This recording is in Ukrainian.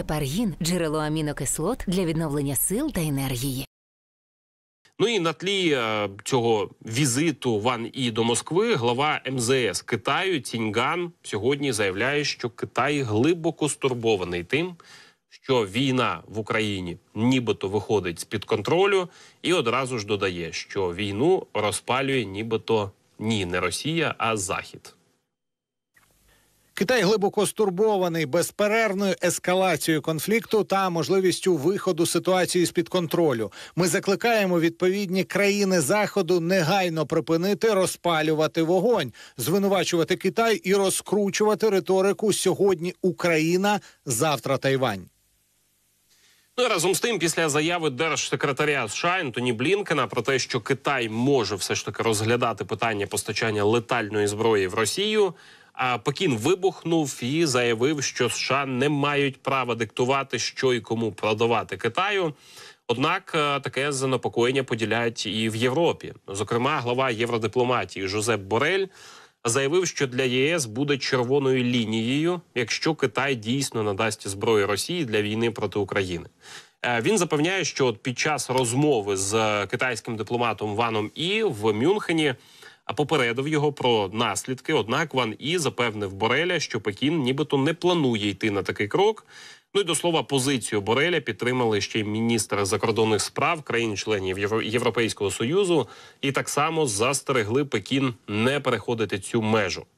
Гепаргін джерело амінокислот для відновлення сил та енергії. Ну і на тлі е, цього візиту Ван і до Москви глава МЗС Китаю Тіньган сьогодні заявляє, що Китай глибоко стурбований тим, що війна в Україні нібито виходить з під контролю, і одразу ж додає, що війну розпалює, нібито ні, не Росія, а Захід. Китай глибоко стурбований безперервною ескалацією конфлікту та можливістю виходу ситуації з під контролю. Ми закликаємо відповідні країни заходу негайно припинити розпалювати вогонь, звинувачувати Китай і розкручувати риторику сьогодні Україна, завтра Тайвань. Ну разом з тим, після заяви держсекретаря США Ентоні Блінкена про те, що Китай може все ж таки розглядати питання постачання летальної зброї в Росію. А Пекін вибухнув і заявив, що США не мають права диктувати, що і кому продавати Китаю. Однак е, таке занепокоєння поділяють і в Європі. Зокрема, глава євродипломатії Жозеп Борель заявив, що для ЄС буде червоною лінією, якщо Китай дійсно надасть зброю Росії для війни проти України. Е, він запевняє, що під час розмови з китайським дипломатом Ваном і в Мюнхені а попередив його про наслідки. Однак Ван і запевнив Бореля, що Пекін нібито не планує йти на такий крок. Ну і до слова, позицію Бореля підтримали ще й міністри закордонних справ країн-членів Європейського союзу, і так само застерегли Пекін не переходити цю межу.